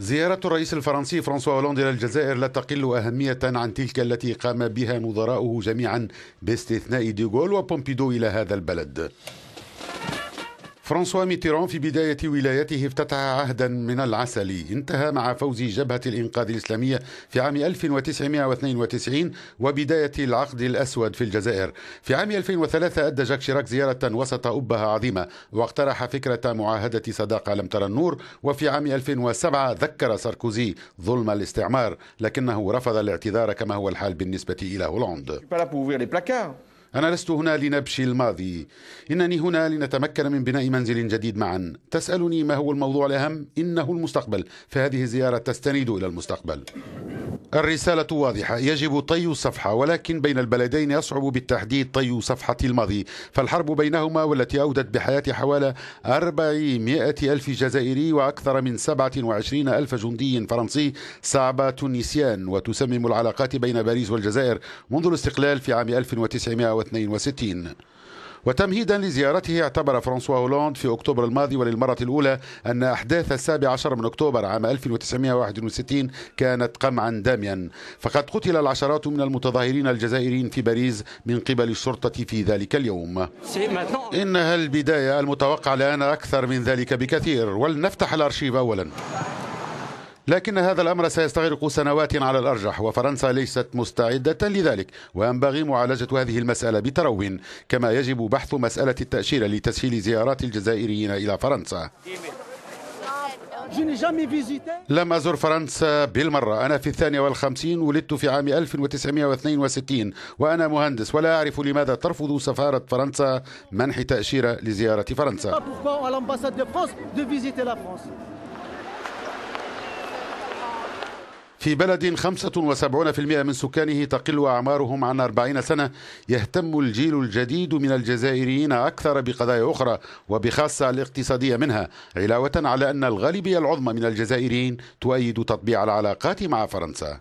زيارة الرئيس الفرنسي فرانسوا هولاند إلى الجزائر لا تقل أهمية عن تلك التي قام بها نظراؤه جميعا باستثناء ديغول وبومبيدو إلى هذا البلد فرانسوا ميتيرون في بداية ولايته افتتح عهدا من العسل انتهى مع فوز جبهة الإنقاذ الإسلامية في عام 1992 وبداية العقد الأسود في الجزائر في عام 2003 أدى جاك شيراك زيارة وسط أبها عظيمة واقترح فكرة معاهدة صداقة لم ترى النور وفي عام 2007 ذكر ساركوزي ظلم الاستعمار لكنه رفض الاعتذار كما هو الحال بالنسبة إلى هولندا أنا لست هنا لنبشي الماضي إنني هنا لنتمكن من بناء منزل جديد معا تسألني ما هو الموضوع الأهم إنه المستقبل فهذه الزيارة تستند إلى المستقبل الرسالة واضحة يجب طي الصفحة ولكن بين البلدين يصعب بالتحديد طي صفحة الماضي فالحرب بينهما والتي أودت بحياة حوالي 400 ألف جزائري وأكثر من 27 ألف جندي فرنسي صعبة النسيان وتسمم العلاقات بين باريس والجزائر منذ الاستقلال في عام 1962 وتمهيدا لزيارته اعتبر فرانسوا هولاند في أكتوبر الماضي وللمرة الأولى أن أحداث السابع عشر من أكتوبر عام 1961 كانت قمعا داميا فقد قتل العشرات من المتظاهرين الجزائريين في باريس من قبل الشرطة في ذلك اليوم إنها البداية المتوقع الآن أكثر من ذلك بكثير ولنفتح الأرشيف أولا لكن هذا الأمر سيستغرق سنوات على الأرجح وفرنسا ليست مستعدة لذلك وينبغي معالجة هذه المسألة بترو كما يجب بحث مسألة التأشيرة لتسهيل زيارات الجزائريين إلى فرنسا لم أزر فرنسا بالمرة أنا في الثانية والخمسين ولدت في عام 1962 وأنا مهندس ولا أعرف لماذا ترفض سفارة فرنسا منح تأشيرة لزيارة فرنسا في بلد 75% من سكانه تقل أعمارهم عن 40 سنة يهتم الجيل الجديد من الجزائريين أكثر بقضايا أخرى وبخاصة الاقتصادية منها علاوة على أن الغالبية العظمى من الجزائريين تؤيد تطبيع العلاقات مع فرنسا